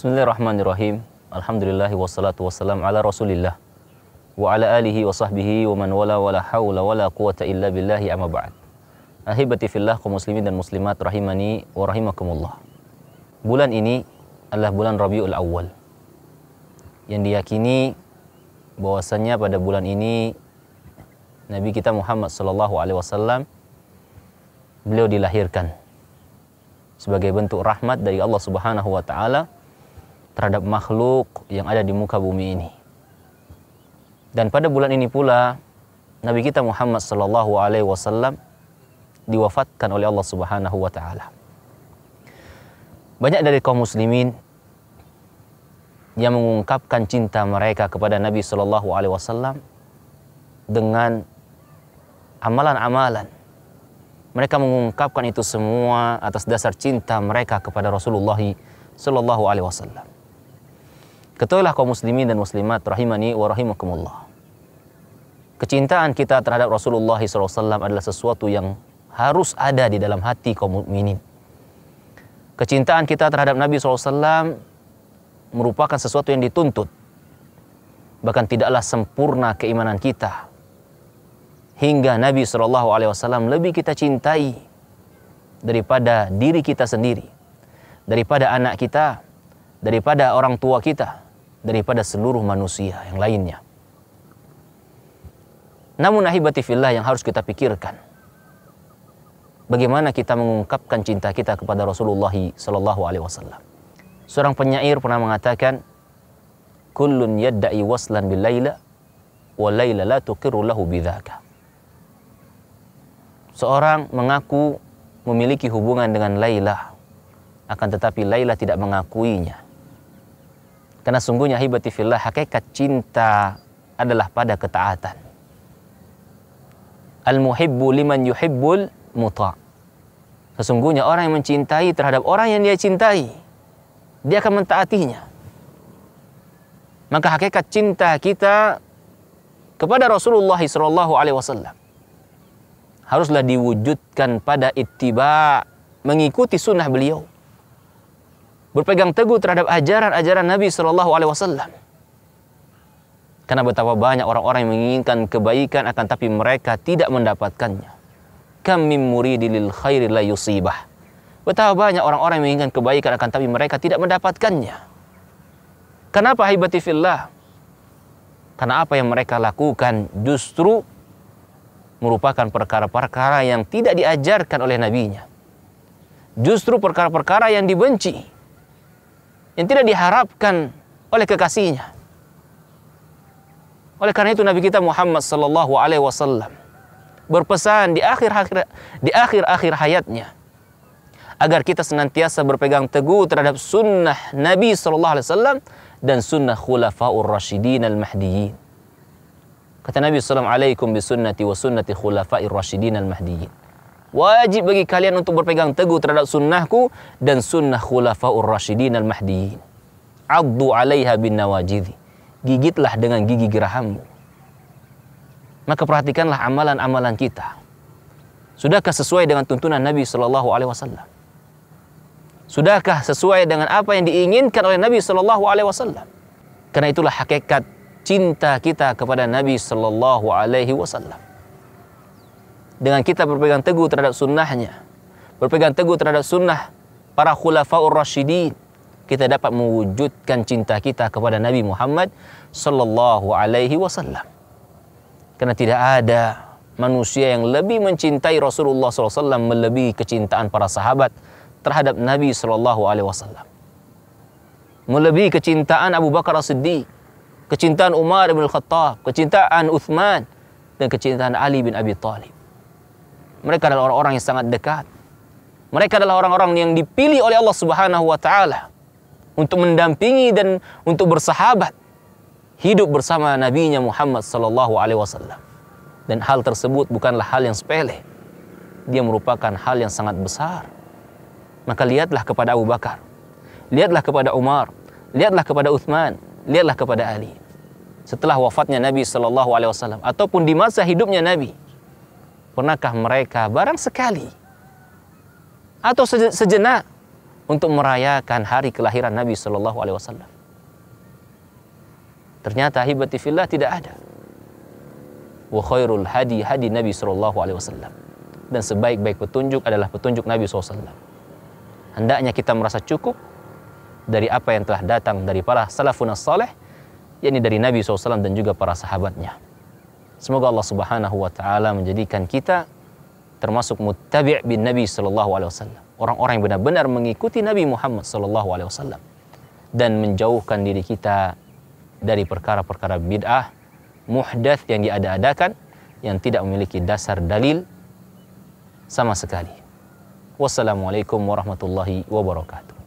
Bismillahirrahmanirrahim. Alhamdulillah wassalatu wassalamu ala Rasulillah wa ala alihi wa sahbihi wa man wala wala haula wala quwata illa billahi amma ba'd. Ahibati fillah kaum muslimin dan muslimat rahimani wa rahimakumullah. Bulan ini adalah bulan Rabiul Awal. Yang diyakini bahwasanya pada bulan ini Nabi kita Muhammad sallallahu alaihi wasallam beliau dilahirkan sebagai bentuk rahmat dari Allah Subhanahu wa taala terhadap makhluk yang ada di muka bumi ini. Dan pada bulan ini pula Nabi kita Muhammad sallallahu alaihi wasallam diwafatkan oleh Allah Subhanahu wa taala. Banyak dari kaum muslimin yang mengungkapkan cinta mereka kepada Nabi sallallahu Alaihi Wasallam dengan amalan-amalan. Mereka mengungkapkan itu semua atas dasar cinta mereka kepada Rasulullah sallallahu Alaihi Wasallam. Ketahuilah kaum muslimin dan muslimat rahimani wa rahimakumullah. Kecintaan kita terhadap Rasulullah SAW adalah sesuatu yang harus ada di dalam hati kaum mukminin. Kecintaan kita terhadap Nabi SAW merupakan sesuatu yang dituntut. Bahkan tidaklah sempurna keimanan kita. Hingga Nabi SAW lebih kita cintai daripada diri kita sendiri. Daripada anak kita, daripada orang tua kita, daripada seluruh manusia yang lainnya. Namun ahibati fillah yang harus kita pikirkan. Bagaimana kita mengungkapkan cinta kita kepada Rasulullah sallallahu alaihi wasallam. Seorang penyair pernah mengatakan, "Kullun yadda'i waslan bil laila wa laila la tuqirru lahu bidzaka." Seorang mengaku memiliki hubungan dengan Laila, akan tetapi Laila tidak mengakuinya. Karena sungguhnya hibati fillah hakikat cinta adalah pada ketaatan. Al-muhibbu liman yuhibbul muta. Sesungguhnya orang yang mencintai terhadap orang yang dia cintai, dia akan mentaatinya. Maka hakikat cinta kita kepada Rasulullah Shallallahu Alaihi Wasallam haruslah diwujudkan pada ittiba mengikuti sunnah beliau berpegang teguh terhadap ajaran-ajaran Nabi Shallallahu Alaihi Wasallam. Karena betapa banyak orang-orang yang menginginkan kebaikan akan tapi mereka tidak mendapatkannya. Kami muridi lil khairi la yusibah. Betapa banyak orang-orang yang menginginkan kebaikan akan tapi mereka tidak mendapatkannya. Kenapa hibati fillah? Karena apa yang mereka lakukan justru merupakan perkara-perkara yang tidak diajarkan oleh nabinya. Justru perkara-perkara yang dibenci yang tidak diharapkan oleh kekasihnya. Oleh karena itu Nabi kita Muhammad sallallahu alaihi wasallam berpesan di akhir akhir di akhir akhir hayatnya agar kita senantiasa berpegang teguh terhadap sunnah Nabi sallallahu alaihi wasallam dan sunnah khulafaur rasyidin al-mahdiyyin. Kata Nabi sallallahu alaihi wasallam, "Alaikum bi sunnati wa sunnati khulafair rasyidin al-mahdiyyin." Wajib bagi kalian untuk berpegang teguh terhadap sunnahku dan sunnah khulafaur rasyidin al Mahdiin. Addu alaiha bin nawajidhi. Gigitlah dengan gigi gerahammu. Maka perhatikanlah amalan-amalan kita. Sudahkah sesuai dengan tuntunan Nabi Shallallahu Alaihi Wasallam? Sudahkah sesuai dengan apa yang diinginkan oleh Nabi Shallallahu Alaihi Wasallam? Karena itulah hakikat cinta kita kepada Nabi Shallallahu Alaihi Wasallam dengan kita berpegang teguh terhadap sunnahnya berpegang teguh terhadap sunnah para khulafaur rasyidin kita dapat mewujudkan cinta kita kepada Nabi Muhammad sallallahu alaihi wasallam. Karena tidak ada manusia yang lebih mencintai Rasulullah SAW melebihi kecintaan para sahabat terhadap Nabi Sallallahu Alaihi Wasallam. Melebihi kecintaan Abu Bakar As-Siddiq, kecintaan Umar bin Khattab, kecintaan Uthman, dan kecintaan Ali bin Abi Thalib. Mereka adalah orang-orang yang sangat dekat. Mereka adalah orang-orang yang dipilih oleh Allah Subhanahu wa taala untuk mendampingi dan untuk bersahabat hidup bersama nabinya Muhammad sallallahu alaihi wasallam. Dan hal tersebut bukanlah hal yang sepele. Dia merupakan hal yang sangat besar. Maka lihatlah kepada Abu Bakar. Lihatlah kepada Umar, lihatlah kepada Uthman, lihatlah kepada Ali. Setelah wafatnya Nabi sallallahu alaihi wasallam ataupun di masa hidupnya Nabi, Pernahkah mereka barang sekali atau sejenak untuk merayakan hari kelahiran Nabi Shallallahu Alaihi Wasallam? Ternyata hibatifillah tidak ada. Wa khairul hadi hadi Nabi Shallallahu Alaihi Wasallam dan sebaik-baik petunjuk adalah petunjuk Nabi SAW. Hendaknya kita merasa cukup dari apa yang telah datang dari para salafun as-salih, yakni dari Nabi SAW dan juga para sahabatnya. Semoga Allah Subhanahu wa taala menjadikan kita termasuk muttabi' bin Nabi sallallahu alaihi wasallam. Orang-orang yang benar-benar mengikuti Nabi Muhammad sallallahu alaihi wasallam dan menjauhkan diri kita dari perkara-perkara bid'ah, muhdats yang diada-adakan yang tidak memiliki dasar dalil sama sekali. Wassalamualaikum warahmatullahi wabarakatuh.